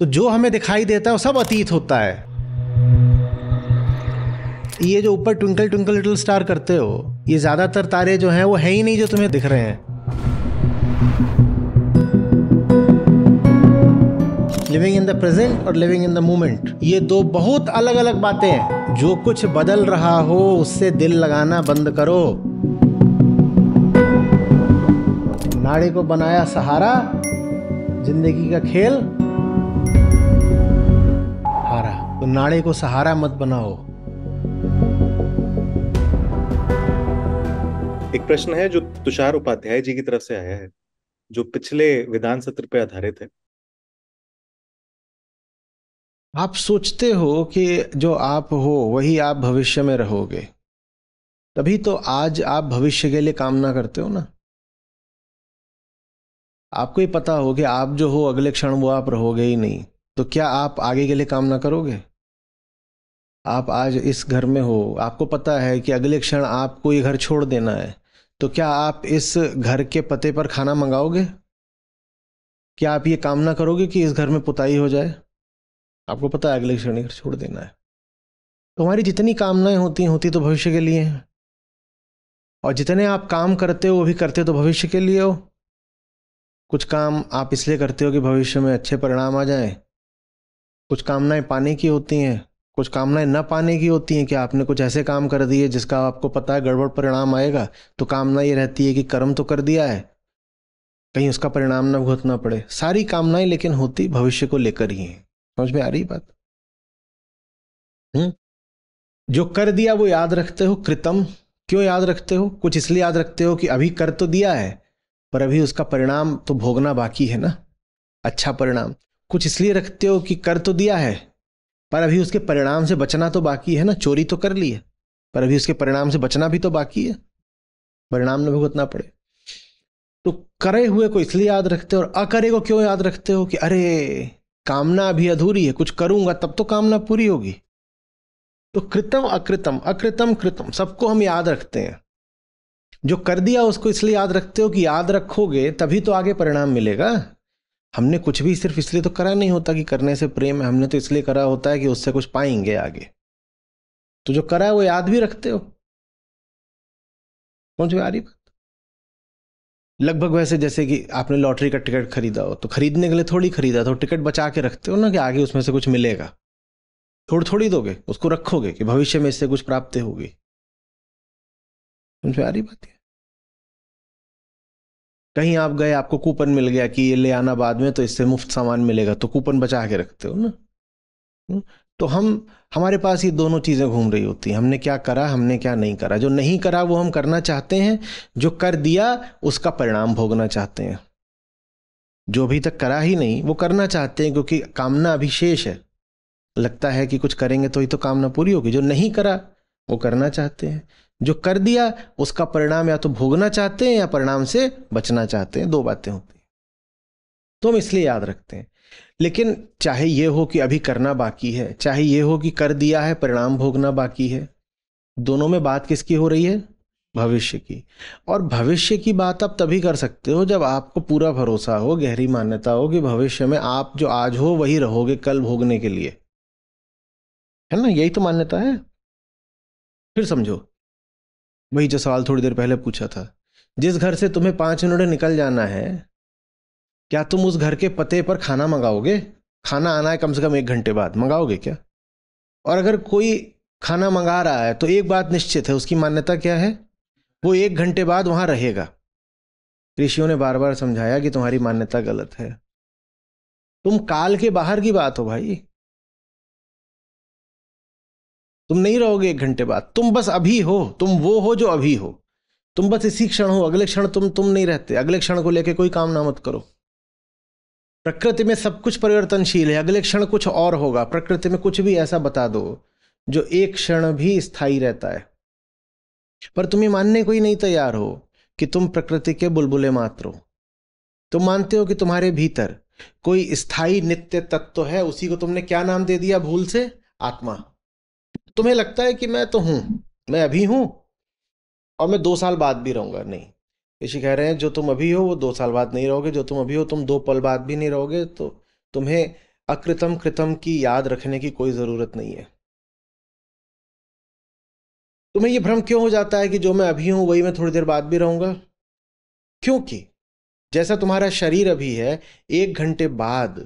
तो जो हमें दिखाई देता है वो सब अतीत होता है ये जो ऊपर ट्विंकल ट्विंकल लिटिल स्टार करते हो ये ज़्यादातर तारे जो हैं वो है ही नहीं जो तुम्हें दिख रहे हैं लिविंग इन द प्रेजेंट और लिविंग इन द मोमेंट ये दो बहुत अलग अलग बातें हैं जो कुछ बदल रहा हो उससे दिल लगाना बंद करो नाड़ी को बनाया सहारा जिंदगी का खेल हारा तो नाड़े को सहारा मत बनाओ एक प्रश्न है जो तुषार उपाध्याय जी की तरफ से आया है जो पिछले विधान सत्र पर आधारित है आप सोचते हो कि जो आप हो वही आप भविष्य में रहोगे तभी तो आज आप भविष्य के लिए कामना करते हो ना आपको ही पता हो कि आप जो हो अगले क्षण वो आप रहोगे ही नहीं तो क्या आप आगे के लिए काम ना करोगे आप आज इस घर में हो आपको पता है कि अगले क्षण आपको ये घर छोड़ देना है तो क्या आप इस घर के पते पर खाना मंगाओगे क्या आप ये कामना करोगे कि इस घर में पुताई हो जाए आपको पता है अगले क्षण घर छोड़ देना है तो हमारी जितनी कामनाएं होती होती तो भविष्य के लिए हैं और जितने आप काम करते हो वो भी करते हो तो भविष्य के लिए हो कुछ काम आप इसलिए करते हो कि भविष्य में अच्छे परिणाम आ जाएं कुछ कामनाएं पाने की होती हैं कुछ कामनाएं न पाने की होती हैं कि आपने कुछ ऐसे काम कर दिए जिसका आपको पता है गड़बड़ परिणाम आएगा तो कामना ये रहती है कि कर्म तो कर दिया है कहीं उसका परिणाम न भुगतना पड़े सारी कामनाएं लेकिन होती भविष्य को लेकर ही हैं समझ में आ रही बात हुँ? हम्म? जो कर दिया वो याद रखते हो कृतम क्यों याद रखते हो कुछ इसलिए याद रखते हो कि अभी कर तो दिया है पर अभी उसका परिणाम तो भोगना बाकी है ना अच्छा परिणाम कुछ इसलिए रखते हो कि कर तो दिया है पर अभी उसके परिणाम से बचना तो बाकी है ना चोरी तो कर ली है पर अभी उसके परिणाम से बचना भी तो बाकी है परिणाम न भुगतना पड़े तो करे हुए को इसलिए याद रखते हो और अकरे को क्यों याद रखते हो कि अरे कामना अभी अधूरी है कुछ करूंगा तब तो कामना पूरी होगी तो कृतम अकृतम अकृतम कृतम सबको हम याद रखते हैं जो कर दिया उसको इसलिए याद रखते हो कि याद रखोगे तभी तो आगे परिणाम मिलेगा हमने कुछ भी सिर्फ इसलिए तो करा नहीं होता कि करने से प्रेम है हमने तो इसलिए करा होता है कि उससे कुछ पाएंगे आगे तो जो करा है वो याद भी रखते हो समझ में आ रही बात लगभग वैसे जैसे कि आपने लॉटरी का टिकट खरीदा हो तो खरीदने के लिए थोड़ी खरीदा तो टिकट बचा के रखते हो ना कि आगे उसमें से कुछ मिलेगा थोड़ी थोड़ी दोगे उसको रखोगे कि भविष्य में इससे कुछ प्राप्ति होगी समझ में आ रही बात है कहीं आप गए आपको कूपन मिल गया कि ये ले आना बाद में तो इससे मुफ्त सामान मिलेगा तो कूपन बचा के रखते हो ना हम्म, तो हम हमारे पास ये दोनों चीज़ें घूम रही होती हैं हमने क्या करा हमने क्या नहीं करा जो नहीं करा वो हम करना चाहते हैं जो कर दिया उसका परिणाम भोगना चाहते हैं जो अभी तक करा ही नहीं वो करना चाहते हैं क्योंकि कामना अभिशेष है लगता है कि कुछ करेंगे तो ही तो कामना पूरी होगी जो नहीं करा वो करना चाहते हैं जो कर दिया उसका परिणाम या तो भोगना चाहते हैं या परिणाम से बचना चाहते हैं दो बातें होती हैं तो हम इसलिए याद रखते हैं लेकिन चाहे ये हो कि अभी करना बाकी है चाहे ये हो कि कर दिया है परिणाम भोगना बाकी है दोनों में बात किसकी हो रही है भविष्य की और भविष्य की बात आप तभी कर सकते हो जब आपको पूरा भरोसा हो गहरी मान्यता हो कि भविष्य में आप जो आज हो वही रहोगे कल भोगने के लिए है ना यही तो मान्यता है फिर समझो वही जो सवाल थोड़ी देर पहले पूछा था जिस घर से तुम्हें पांच मिनट निकल जाना है क्या तुम उस घर के पते पर खाना मंगाओगे खाना आना है कम से कम एक घंटे बाद मंगाओगे क्या और अगर कोई खाना मंगा रहा है तो एक बात निश्चित है उसकी मान्यता क्या है वो एक घंटे बाद वहां रहेगा ऋषियों ने बार बार समझाया कि तुम्हारी मान्यता गलत है तुम काल के बाहर की बात हो भाई तुम नहीं रहोगे एक घंटे बाद तुम बस अभी हो तुम वो हो जो अभी हो तुम बस इसी क्षण हो अगले क्षण तुम तुम नहीं रहते अगले क्षण को लेके कोई काम ना मत करो प्रकृति में सब कुछ परिवर्तनशील है अगले क्षण कुछ और होगा प्रकृति में कुछ भी ऐसा बता दो जो एक क्षण भी स्थायी रहता है पर तुम्हें मानने को ही नहीं तैयार हो कि तुम प्रकृति के बुलबुले मात्र हो तुम मानते हो कि तुम्हारे भीतर कोई स्थायी नित्य तत्व है उसी को तुमने क्या नाम दे दिया भूल से आत्मा तुम्हें लगता है कि मैं तो हूं मैं अभी हूं और मैं दो साल बाद भी रहूंगा नहीं ऋषि कह रहे हैं जो तुम अभी हो वो दो साल बाद नहीं रहोगे जो तुम अभी हो तुम दो पल बाद भी नहीं रहोगे तो तुम्हें अकृतम कृतम की याद रखने की कोई ज़रूरत नहीं है तुम्हें ये भ्रम क्यों हो जाता है कि जो मैं अभी हूं वही मैं थोड़ी देर बाद भी रहूंगा क्योंकि जैसा तुम्हारा शरीर अभी है एक घंटे बाद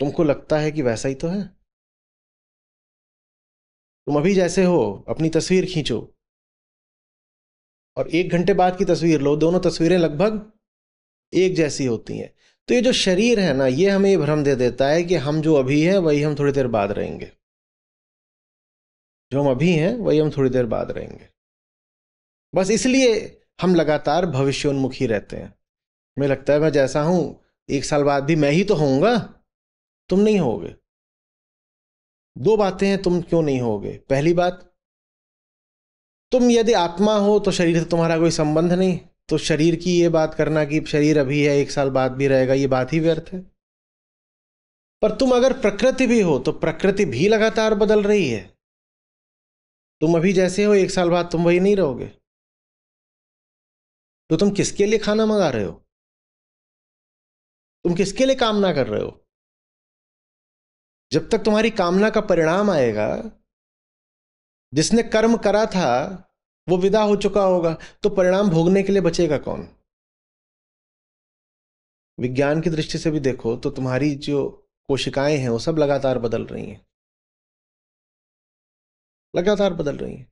तुमको लगता है कि वैसा ही तो है तुम अभी जैसे हो अपनी तस्वीर खींचो और एक घंटे बाद की तस्वीर लो दोनों तस्वीरें लगभग एक जैसी होती हैं तो ये जो शरीर है ना ये हमें भ्रम दे देता है कि हम जो अभी हैं वही हम थोड़ी देर बाद रहेंगे जो हम अभी हैं वही हम थोड़ी देर बाद रहेंगे बस इसलिए हम लगातार भविष्योन्मुखी रहते हैं मुझे लगता है मैं जैसा हूं एक साल बाद भी मैं ही तो होऊंगा तुम नहीं होगे दो बातें हैं तुम क्यों नहीं होगे पहली बात तुम यदि आत्मा हो तो शरीर से तुम्हारा कोई संबंध नहीं तो शरीर की ये बात करना कि शरीर अभी है एक साल बाद भी रहेगा ये बात ही व्यर्थ है पर तुम अगर प्रकृति भी हो तो प्रकृति भी लगातार बदल रही है तुम अभी जैसे हो एक साल बाद तुम वही नहीं रहोगे तो तुम किसके लिए खाना मंगा रहे हो तुम किसके लिए कामना कर रहे हो जब तक तुम्हारी कामना का परिणाम आएगा जिसने कर्म करा था वो विदा हो चुका होगा तो परिणाम भोगने के लिए बचेगा कौन विज्ञान की दृष्टि से भी देखो तो तुम्हारी जो कोशिकाएं हैं वो सब लगातार बदल रही हैं लगातार बदल रही हैं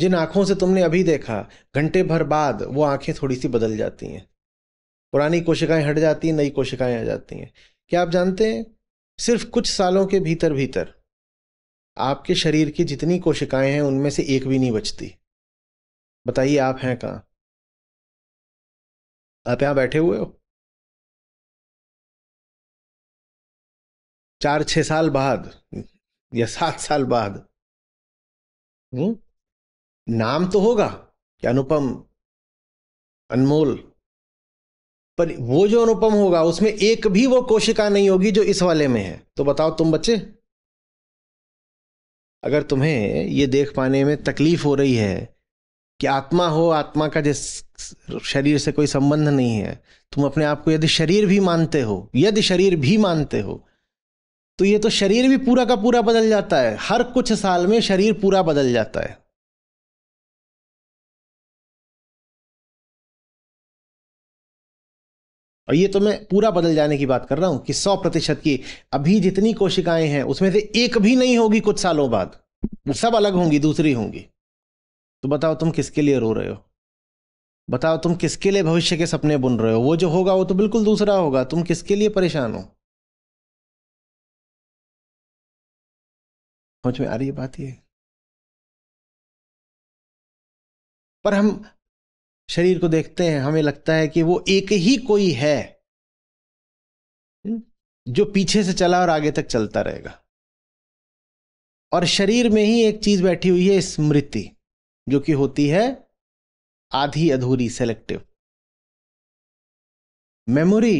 जिन आंखों से तुमने अभी देखा घंटे भर बाद वो आंखें थोड़ी सी बदल जाती हैं पुरानी कोशिकाएं हट जाती हैं नई कोशिकाएं आ जाती हैं क्या आप जानते हैं सिर्फ कुछ सालों के भीतर भीतर आपके शरीर की जितनी कोशिकाएं हैं उनमें से एक भी नहीं बचती बताइए आप हैं कहाँ आप यहां बैठे हुए हो चार छह साल बाद या सात साल बाद हुँ? हम्म? नाम तो होगा कि अनुपम अनमोल पर वो जो अनुपम होगा उसमें एक भी वो कोशिका नहीं होगी जो इस वाले में है तो बताओ तुम बच्चे अगर तुम्हें ये देख पाने में तकलीफ हो रही है कि आत्मा हो आत्मा का जिस शरीर से कोई संबंध नहीं है तुम अपने आप को यदि शरीर भी मानते हो यदि शरीर भी मानते हो तो ये तो शरीर भी पूरा का पूरा बदल जाता है हर कुछ साल में शरीर पूरा बदल जाता है और ये तो मैं पूरा बदल जाने की बात कर रहा हूं कि सौ प्रतिशत की अभी जितनी कोशिकाएं हैं उसमें से एक भी नहीं होगी कुछ सालों बाद सब अलग होंगी दूसरी होंगी तो बताओ तुम किसके लिए रो रहे हो बताओ तुम किसके लिए भविष्य के सपने बुन रहे हो वो जो होगा वो तो बिल्कुल दूसरा होगा तुम किसके लिए परेशान हो समझ में आ रही है बात ये पर हम शरीर को देखते हैं हमें लगता है कि वो एक ही कोई है जो पीछे से चला और आगे तक चलता रहेगा और शरीर में ही एक चीज बैठी हुई है स्मृति जो कि होती है आधी अधूरी selective memory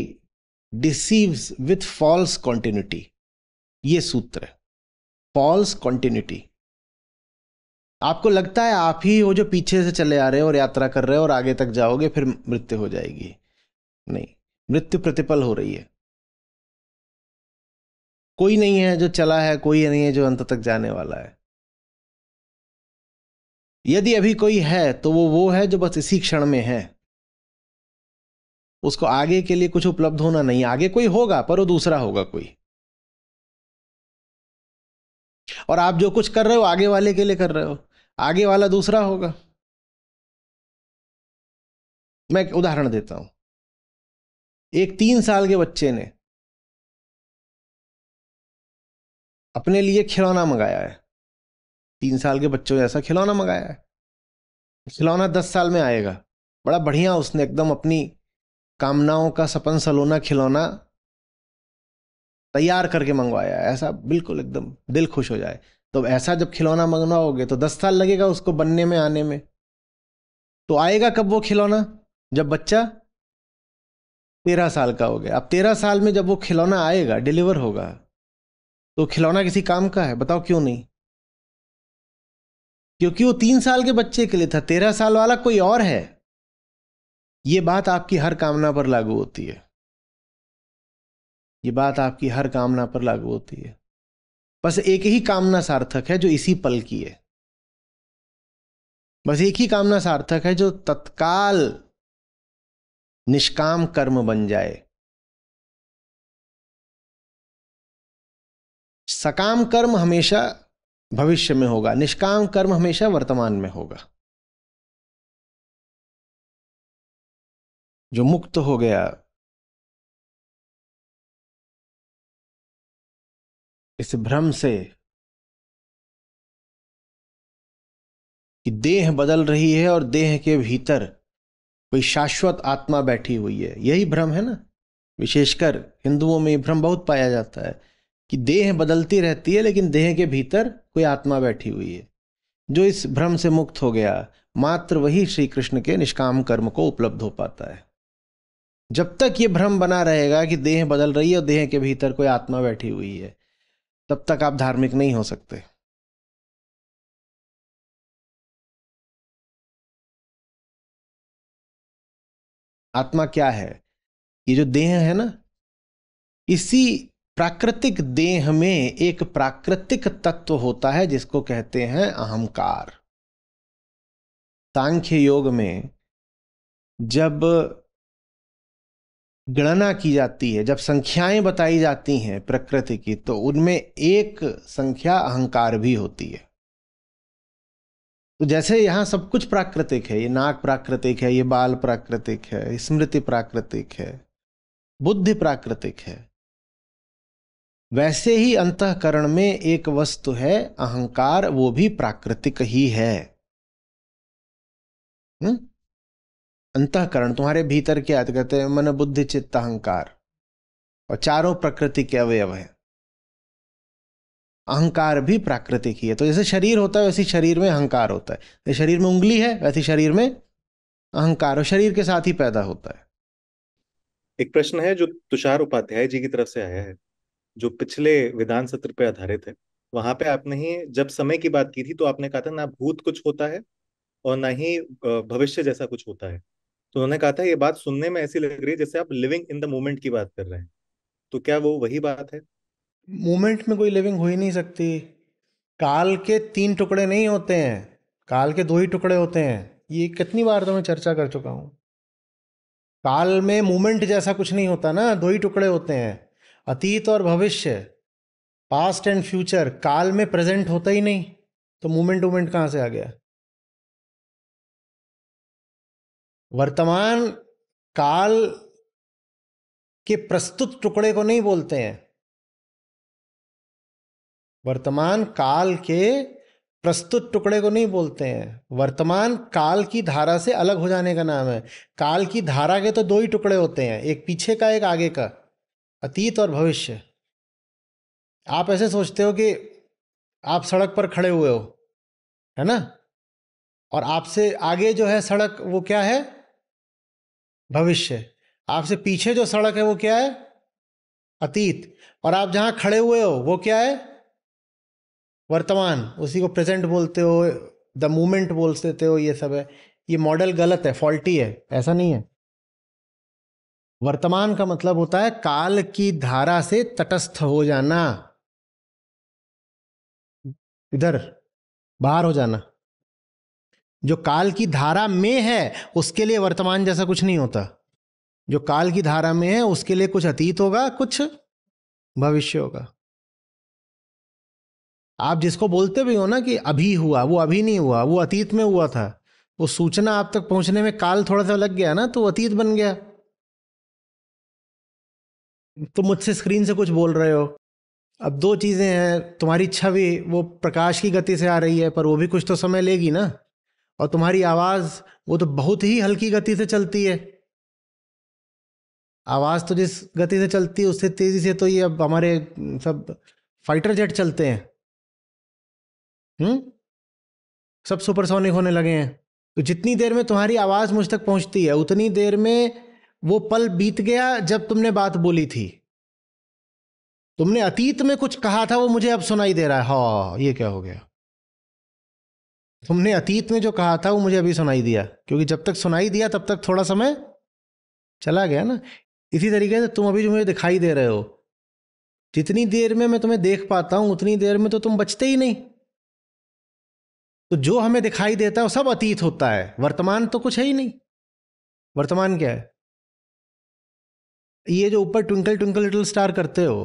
deceives with false continuity ये सूत्र फॉल्स कॉन्टिन्यूटी आपको लगता है आप ही वो जो पीछे से चले आ रहे हो और यात्रा कर रहे हो और आगे तक जाओगे फिर मृत्यु हो जाएगी नहीं मृत्यु प्रतिपल हो रही है कोई नहीं है जो चला है कोई नहीं है जो अंत तक जाने वाला है यदि अभी कोई है तो वो वो है जो बस इसी क्षण में है उसको आगे के लिए कुछ उपलब्ध होना नहीं आगे कोई होगा पर वो दूसरा होगा कोई और आप जो कुछ कर रहे हो आगे वाले के लिए कर रहे हो आगे वाला दूसरा होगा मैं एक उदाहरण देता हूं एक तीन साल के बच्चे ने अपने लिए खिलौना मंगाया है तीन साल के बच्चों जैसा खिलौना मंगाया है खिलौना दस साल में आएगा बड़ा बढ़िया उसने एकदम अपनी कामनाओं का सपन सलोना खिलौना तैयार करके मंगवाया ऐसा बिल्कुल एकदम दिल खुश हो जाए तो ऐसा जब खिलौना मंगवाओगे तो दस साल लगेगा उसको बनने में आने में तो आएगा कब वो खिलौना जब बच्चा तेरह साल का हो गया अब तेरह साल में जब वो खिलौना आएगा डिलीवर होगा तो खिलौना किसी काम का है बताओ क्यों नहीं क्योंकि वो तीन साल के बच्चे के लिए था तेरह साल वाला कोई और है ये बात आपकी हर कामना पर लागू होती है ये बात आपकी हर कामना पर लागू होती है बस एक ही कामना सार्थक है जो इसी पल की है बस एक ही कामना सार्थक है जो तत्काल निष्काम कर्म बन जाए सकाम कर्म हमेशा भविष्य में होगा निष्काम कर्म हमेशा वर्तमान में होगा जो मुक्त हो गया इस भ्रम से कि देह बदल रही है और देह के भीतर कोई शाश्वत आत्मा बैठी हुई है यही भ्रम है ना विशेषकर हिंदुओं में ये भ्रम बहुत पाया जाता है कि देह बदलती रहती है लेकिन देह के भीतर कोई आत्मा बैठी हुई है जो इस भ्रम से मुक्त हो गया मात्र वही श्री कृष्ण के निष्काम कर्म को उपलब्ध हो पाता है जब तक ये भ्रम बना रहेगा कि देह बदल रही है और देह के भीतर कोई आत्मा बैठी हुई है तब तक आप धार्मिक नहीं हो सकते आत्मा क्या है ये जो देह है ना इसी प्राकृतिक देह में एक प्राकृतिक तत्व होता है जिसको कहते हैं अहंकार सांख्य योग में जब गणना की जाती है जब संख्याएं बताई जाती हैं प्रकृति की तो उनमें एक संख्या अहंकार भी होती है तो जैसे यहां सब कुछ प्राकृतिक है ये नाक प्राकृतिक है ये बाल प्राकृतिक है स्मृति प्राकृतिक है बुद्धि प्राकृतिक है वैसे ही अंतकरण में एक वस्तु है अहंकार वो भी प्राकृतिक ही है हुँ? अंतकरण तुम्हारे भीतर क्या तो कहते हैं मन बुद्धि चित्त अहंकार और चारों प्रकृति के अवयव है अहंकार भी प्राकृतिक ही है तो जैसे शरीर होता है वैसे शरीर में अहंकार होता है तो जैसे शरीर में उंगली है वैसे शरीर में अहंकार और शरीर के साथ ही पैदा होता है एक प्रश्न है जो तुषार उपाध्याय जी की तरफ से आया है जो पिछले विधान सत्र पे आधारित है वहां पे आपने ही जब समय की बात की थी तो आपने कहा था ना भूत कुछ होता है और ना ही भविष्य जैसा कुछ होता है तो उन्होंने कहा था ये बात सुनने में ऐसी लग रही है जैसे आप लिविंग इन द मोमेंट की बात कर रहे हैं तो क्या वो वही बात है मोमेंट में कोई लिविंग हो ही नहीं सकती काल के तीन टुकड़े नहीं होते हैं काल के दो ही टुकड़े होते हैं ये कितनी बार तो मैं चर्चा कर चुका हूँ काल में मोमेंट जैसा कुछ नहीं होता ना दो ही टुकड़े होते हैं अतीत और भविष्य पास्ट एंड फ्यूचर काल में प्रेजेंट होता ही नहीं तो मोमेंट वूमेंट कहाँ से आ गया वर्तमान काल के प्रस्तुत टुकड़े को नहीं बोलते हैं वर्तमान काल के प्रस्तुत टुकड़े को नहीं बोलते हैं वर्तमान काल की धारा से अलग हो जाने का नाम है काल की धारा के तो दो ही टुकड़े होते हैं एक पीछे का एक आगे का अतीत और भविष्य आप ऐसे सोचते हो कि आप सड़क पर खड़े हुए हो है ना और आपसे आगे जो है सड़क वो क्या है भविष्य आपसे पीछे जो सड़क है वो क्या है अतीत और आप जहां खड़े हुए हो वो क्या है वर्तमान उसी को प्रेजेंट बोलते हो द मूमेंट बोल देते हो ये सब है ये मॉडल गलत है फॉल्टी है ऐसा नहीं है वर्तमान का मतलब होता है काल की धारा से तटस्थ हो जाना इधर बाहर हो जाना जो काल की धारा में है उसके लिए वर्तमान जैसा कुछ नहीं होता जो काल की धारा में है उसके लिए कुछ अतीत होगा कुछ भविष्य होगा आप जिसको बोलते भी हो ना कि अभी हुआ वो अभी नहीं हुआ वो अतीत में हुआ था वो सूचना आप तक पहुंचने में काल थोड़ा सा लग गया ना तो अतीत बन गया तो मुझसे स्क्रीन से कुछ बोल रहे हो अब दो चीज़ें हैं तुम्हारी छवि वो प्रकाश की गति से आ रही है पर वो भी कुछ तो समय लेगी ना और तुम्हारी आवाज वो तो बहुत ही हल्की गति से चलती है आवाज तो जिस गति से चलती है उससे तेजी से तो ये अब हमारे हम्म, सब फाइटर जेट चलते हैं हम्म सब सुपरसोनिक होने लगे हैं तो जितनी देर में तुम्हारी आवाज मुझ तक पहुंचती है उतनी देर में वो पल बीत गया जब तुमने बात बोली थी तुमने अतीत में कुछ कहा था वो मुझे अब सुनाई दे रहा है हा ये क्या हो गया तुमने अतीत में जो कहा था वो मुझे अभी सुनाई दिया क्योंकि जब तक सुनाई दिया तब तक थोड़ा समय चला गया ना इसी तरीके से तुम अभी जो मुझे दिखाई दे रहे हो जितनी देर में मैं तुम्हें देख पाता हूँ उतनी देर में तो तुम बचते ही नहीं तो जो हमें दिखाई देता है वो सब अतीत होता है वर्तमान तो कुछ है ही नहीं वर्तमान क्या है ये जो ऊपर ट्विंकल ट्विंकल लिटिल स्टार करते हो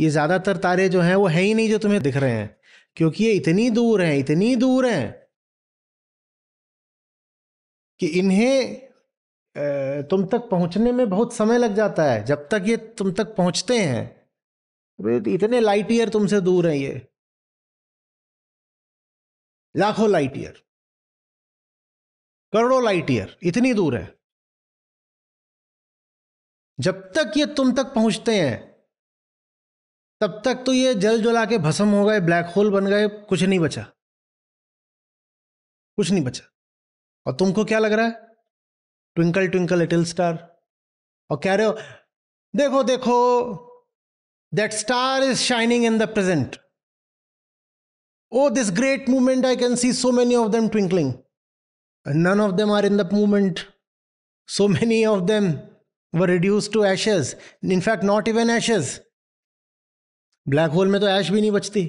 ये ज़्यादातर तारे जो हैं वो है ही नहीं जो तुम्हें दिख रहे हैं क्योंकि ये इतनी दूर हैं इतनी दूर हैं कि इन्हें तुम तक पहुंचने में बहुत समय लग जाता है जब तक ये तुम तक पहुंचते हैं इतने लाइट ईयर तुमसे दूर हैं ये लाखों लाइट ईयर करोड़ों लाइट ईयर इतनी दूर है जब तक ये तुम तक पहुंचते हैं तब तक तो ये जल जला के भस्म हो गए ब्लैक होल बन गए कुछ नहीं बचा कुछ नहीं बचा और तुमको क्या लग रहा है ट्विंकल ट्विंकल लिटिल स्टार और कह रहे हो देखो देखो that star is shining in the present oh this great movement I can see so many of them twinkling none of them are in the movement so many of them were reduce to ashes in fact not even ashes black hole में तो ash भी नहीं बचती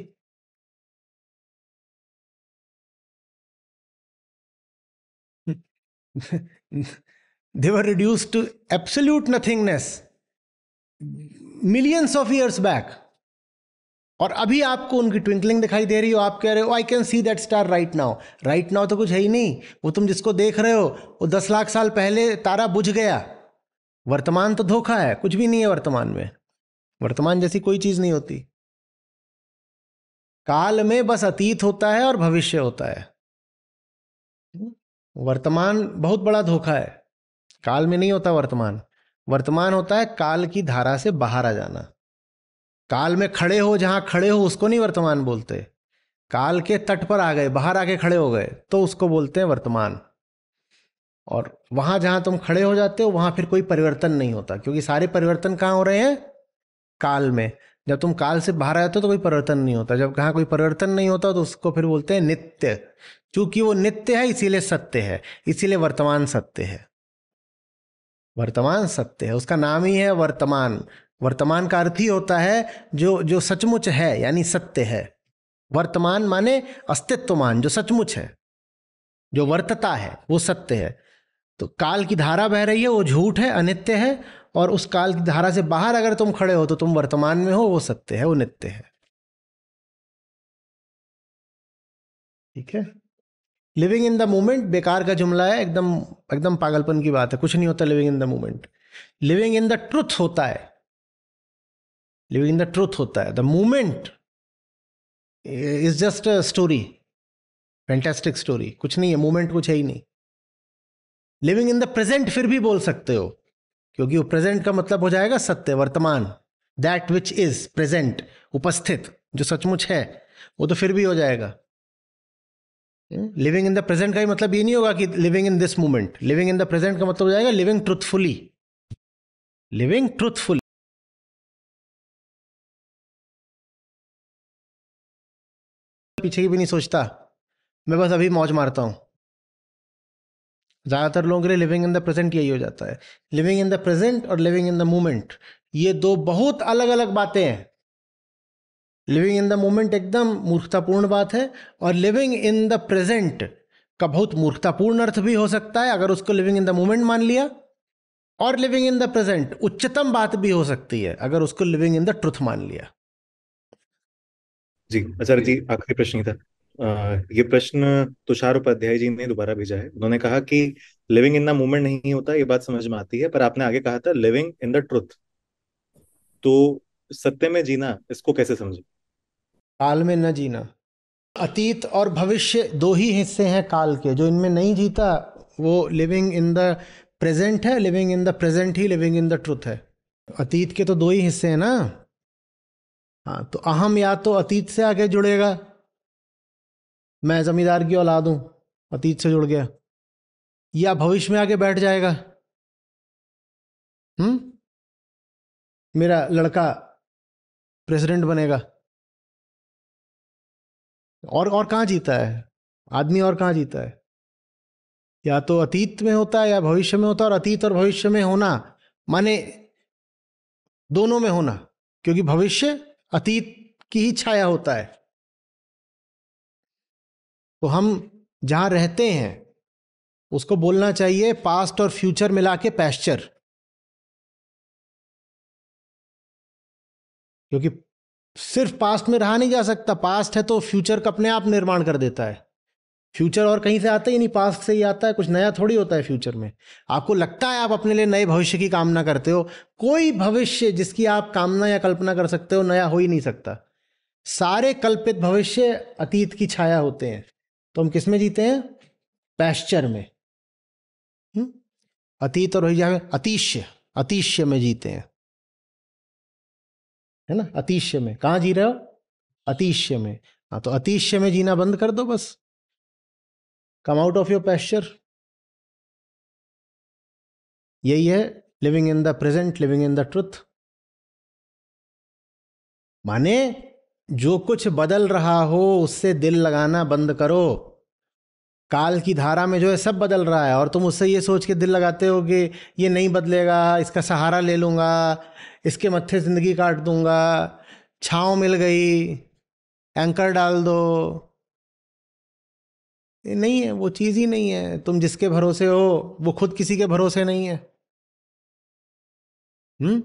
they're were to to absolute nothingness millions of years और अभी आपको उनकी twinkling दिखाई दे रही हो आप कह रहे हो I can see that star right now right now तो कुछ है ही नहीं वो तुम जिसको देख रहे हो वो दस लाख साल पहले तारा बुझ गया वर्तमान तो धोखा है कुछ भी नहीं है वर्तमान में वर्तमान जैसी कोई चीज नहीं होती काल में बस अतीत होता है और भविष्य होता है वर्तमान बहुत बड़ा धोखा है काल में नहीं होता वर्तमान वर्तमान होता है काल की धारा से बाहर आ जाना काल में खड़े हो जहां खड़े हो उसको नहीं वर्तमान बोलते काल के तट पर आ गए बाहर आके खड़े हो गए तो उसको बोलते हैं वर्तमान और वहां जहां तुम खड़े हो जाते हो वहां फिर कोई परिवर्तन नहीं होता क्योंकि सारे परिवर्तन कहाँ हो रहे हैं काल में जब तुम काल से बाहर आते हो तो कोई परिवर्तन नहीं होता जब कहाँ कोई परिवर्तन नहीं होता तो उसको फिर बोलते हैं नित्य चूंकि वो नित्य है इसीलिए सत्य है इसीलिए वर्तमान सत्य है वर्तमान सत्य है उसका नाम ही है वर्तमान वर्तमान का अर्थ ही होता है जो जो सचमुच है यानी सत्य है वर्तमान माने अस्तित्वमान जो सचमुच है जो वर्तता है वो सत्य है तो काल की धारा बह रही है वो झूठ है अनित्य है और उस काल की धारा से बाहर अगर तुम खड़े हो तो तुम वर्तमान में हो वो सत्य है वो नित्य है ठीक है लिविंग इन द मोमेंट बेकार का जुमला है एकदम एकदम पागलपन की बात है कुछ नहीं होता living in the moment living in the truth होता है लिविंग इन द ट्रुथ होता है the moment is just a story fantastic story कुछ नहीं है मोमेंट कुछ है ही नहीं लिविंग इन द प्रेजेंट फिर भी बोल सकते हो क्योंकि प्रेजेंट का मतलब हो जाएगा सत्य वर्तमान दैट विच इज प्रेजेंट उपस्थित जो सचमुच है वो तो फिर भी हो जाएगा लिविंग इन द प्रेजेंट का ही मतलब ये नहीं होगा कि living in this moment living in the present का मतलब हो जाएगा लिविंग ट्रूथफुली लिविंग ट्रूथफुली पीछे की भी नहीं सोचता मैं बस अभी मौज मारता हूं ज़्यादातर लोगों के लिए लिविंग इन द प्रेजेंट यही हो जाता है लिविंग इन द प्रेजेंट और लिविंग इन द मोमेंट ये दो बहुत अलग अलग बातें हैं लिविंग इन द मोमेंट एकदम मूर्खतापूर्ण बात है और लिविंग इन द प्रेजेंट का बहुत मूर्खतापूर्ण अर्थ भी हो सकता है अगर उसको लिविंग इन द मोमेंट मान लिया और लिविंग इन द प्रेजेंट उच्चतम बात भी हो सकती है अगर उसको लिविंग इन द ट्रुथ मान लिया जी अच्छा जी आखिरी प्रश्न था ये प्रश्न तुषार उपाध्याय जी ने दोबारा भेजा है उन्होंने कहा कि लिविंग इन द मोमेंट नहीं होता ये बात समझ में आती है पर आपने आगे कहा था लिविंग इन द ट्रुथ तो सत्य में जीना इसको कैसे समझे काल में न जीना अतीत और भविष्य दो ही हिस्से हैं काल के जो इनमें नहीं जीता वो लिविंग इन द प्रेजेंट है लिविंग इन द प्रेजेंट ही लिविंग इन द ट्रुथ है अतीत के तो दो ही हिस्से हैं ना हाँ तो अहम या तो अतीत से आगे जुड़ेगा मैं ज़मींदार की औलाद हूं अतीत से जुड़ गया या भविष्य में आके बैठ जाएगा हम्म मेरा लड़का प्रेसिडेंट बनेगा और और कहाँ जीता है आदमी और कहाँ जीता है या तो अतीत में होता है या भविष्य में होता है और अतीत और भविष्य में होना माने दोनों में होना क्योंकि भविष्य अतीत की ही छाया होता है तो हम जहाँ रहते हैं उसको बोलना चाहिए पास्ट और फ्यूचर मिला के पैश्चर क्योंकि सिर्फ पास्ट में रहा नहीं जा सकता पास्ट है तो फ्यूचर का अपने आप निर्माण कर देता है फ्यूचर और कहीं से आता ही नहीं पास्ट से ही आता है कुछ नया थोड़ी होता है फ्यूचर में आपको लगता है आप अपने लिए नए भविष्य की कामना करते हो कोई भविष्य जिसकी आप कामना या कल्पना कर सकते हो नया हो ही नहीं सकता सारे कल्पित भविष्य अतीत की छाया होते हैं तो हम किस में जीते हैं पैश्चर में हम्म? अतीत और हिजा में अतिश्य अतिश्य में जीते हैं है ना अतिश्य में कहाँ जी रहे हो अतिश्य में हाँ तो अतिश्य में जीना बंद कर दो बस come out of your posture यही है living in the present living in the truth माने जो कुछ बदल रहा हो उससे दिल लगाना बंद करो काल की धारा में जो है सब बदल रहा है और तुम उससे ये सोच के दिल लगाते हो कि ये नहीं बदलेगा इसका सहारा ले लूँगा इसके मत्थे ज़िंदगी काट दूँगा छाँव मिल गई एंकर डाल दो नहीं है वो चीज़ ही नहीं है तुम जिसके भरोसे हो वो खुद किसी के भरोसे नहीं है हुँ? हम्म?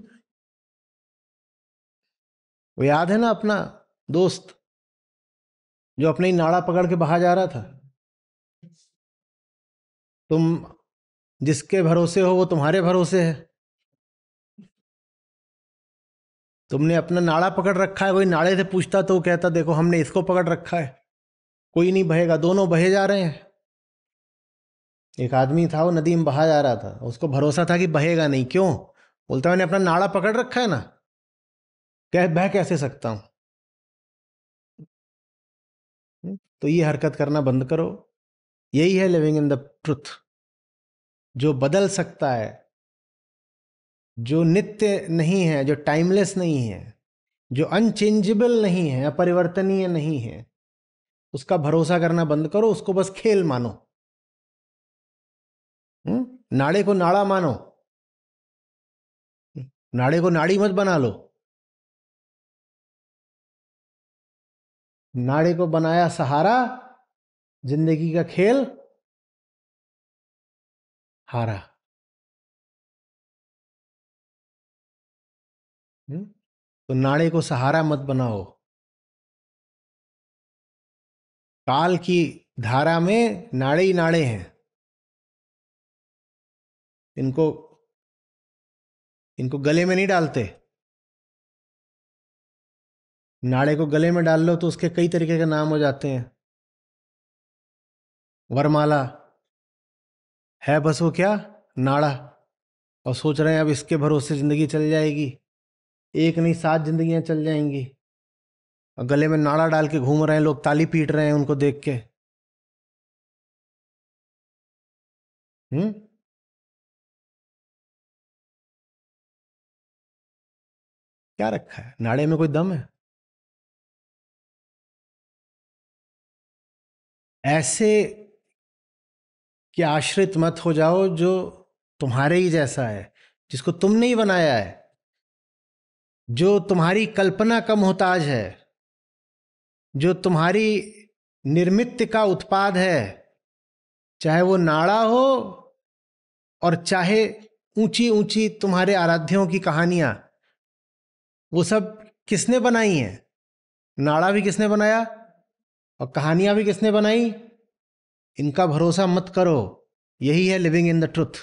वो याद है ना अपना दोस्त जो अपने ही नाड़ा पकड़ के बहा जा रहा था तुम जिसके भरोसे हो वो तुम्हारे भरोसे है तुमने अपना नाड़ा पकड़ रखा है कोई नाड़े से पूछता तो वो कहता देखो हमने इसको पकड़ रखा है कोई नहीं बहेगा दोनों बहे जा रहे हैं एक आदमी था वो नदी में बहा जा रहा था उसको भरोसा था कि बहेगा नहीं क्यों बोलता मैंने अपना नाड़ा पकड़ रखा है ना कह बह कैसे सकता हूं तो ये हरकत करना बंद करो यही है लिविंग इन द ट्रुथ जो बदल सकता है जो नित्य नहीं है जो टाइमलेस नहीं है जो अनचेंजेबल नहीं है अपरिवर्तनीय नहीं है उसका भरोसा करना बंद करो उसको बस खेल मानो नाड़े को नाड़ा मानो नाड़े को नाड़ी मत बना लो नाड़ी को बनाया सहारा जिंदगी का खेल हारा हम्म? तो नाड़े को सहारा मत बनाओ काल की धारा में नाड़े ही नाड़े हैं इनको इनको गले में नहीं डालते नाड़े को गले में डाल लो तो उसके कई तरीके के नाम हो जाते हैं वरमाला है बस वो क्या नाड़ा और सोच रहे हैं अब इसके भरोसे ज़िंदगी चल जाएगी एक नहीं सात जिंदगियां चल जाएंगी और गले में नाड़ा डाल के घूम रहे हैं लोग ताली पीट रहे हैं उनको देख के हम्म क्या रखा है नाड़े में कोई दम है ऐसे के आश्रित मत हो जाओ जो तुम्हारे ही जैसा है जिसको तुमने ही बनाया है जो तुम्हारी कल्पना का मोहताज है जो तुम्हारी निर्मित का उत्पाद है चाहे वो नाड़ा हो और चाहे ऊंची ऊंची तुम्हारे आराध्यों की कहानियां वो सब किसने बनाई हैं नाड़ा भी किसने बनाया और कहानियां भी किसने बनाई इनका भरोसा मत करो यही है लिविंग इन द ट्रुथ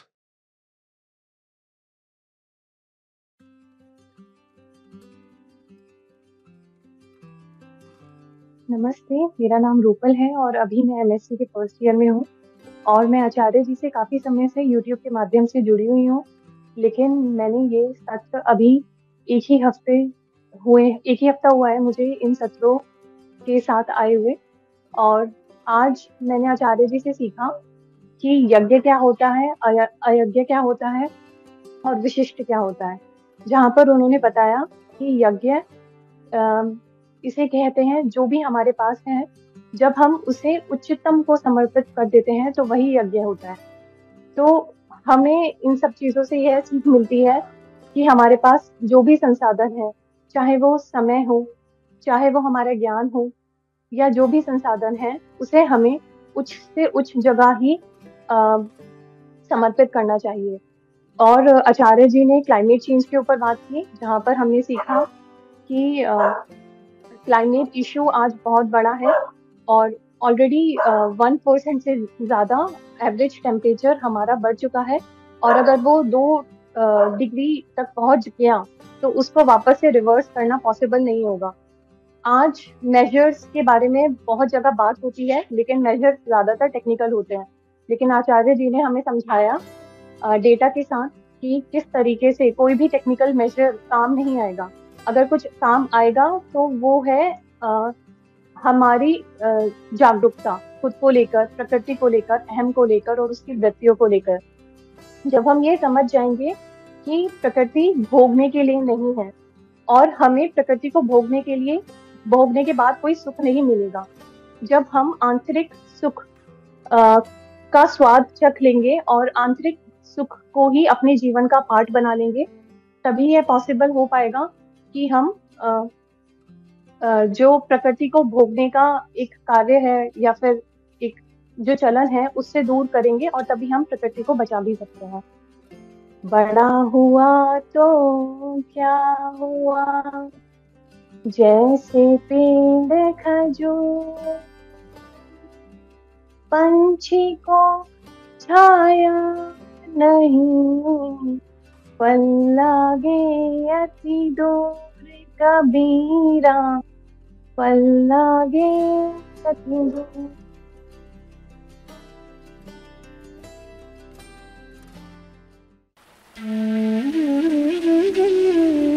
नमस्ते मेरा नाम रूपल है और अभी मैं एम के फर्स्ट ईयर में हूँ और मैं आचार्य जी से काफ़ी समय से यूट्यूब के माध्यम से जुड़ी हुई हूँ लेकिन मैंने ये सत्र तो अभी एक ही हफ्ते हुए एक ही हफ्ता हुआ है मुझे इन सत्रों के साथ आए हुए और आज मैंने आचार्य जी से सीखा कि यज्ञ क्या होता है अयज्ञ क्या होता है और विशिष्ट क्या होता है जहाँ पर उन्होंने बताया कि यज्ञ इसे कहते हैं जो भी हमारे पास है जब हम उसे उच्चतम को समर्पित कर देते हैं तो वही यज्ञ होता है तो हमें इन सब चीज़ों से यह सीख मिलती है कि हमारे पास जो भी संसाधन है चाहे वो समय हो चाहे वो हमारा ज्ञान हो या जो भी संसाधन है उसे हमें उच्च से उच्च जगह ही समर्पित करना चाहिए और आचार्य जी ने क्लाइमेट चेंज के ऊपर बात की जहाँ पर हमने सीखा कि क्लाइमेट इशू आज बहुत बड़ा है और ऑलरेडी वन परसेंट से ज़्यादा एवरेज टेम्परेचर हमारा बढ़ चुका है और अगर वो दो डिग्री तक पहुंच गया तो उसको वापस से रिवर्स करना पॉसिबल नहीं होगा आज मेजर्स के बारे में बहुत ज्यादा बात होती है लेकिन मेजर्स ज़्यादातर टेक्निकल होते हैं लेकिन आचार्य जी ने हमें समझाया डेटा के साथ कि किस तरीके से कोई भी टेक्निकल मेजर काम नहीं आएगा अगर कुछ काम आएगा तो वो है आ, हमारी जागरूकता खुद को लेकर प्रकृति को लेकर अहम को लेकर और उसकी वृत्तियों को लेकर जब हम ये समझ जाएंगे कि प्रकृति भोगने के लिए नहीं है और हमें प्रकृति को भोगने के लिए भोगने के बाद कोई सुख नहीं मिलेगा जब हम आंतरिक सुख आ, का स्वाद चख लेंगे और आंतरिक सुख को ही अपने जीवन का पार्ट बना लेंगे तभी यह पॉसिबल हो पाएगा कि हम आ, आ, जो प्रकृति को भोगने का एक कार्य है या फिर एक जो चलन है उससे दूर करेंगे और तभी हम प्रकृति को बचा भी सकते हैं बड़ा हुआ तो क्या हुआ जैसे पेड़ खजूर पंछी को छाया नहीं पल लागे अति दूर कबीरा पल लागे अति दूर Mm-hmm.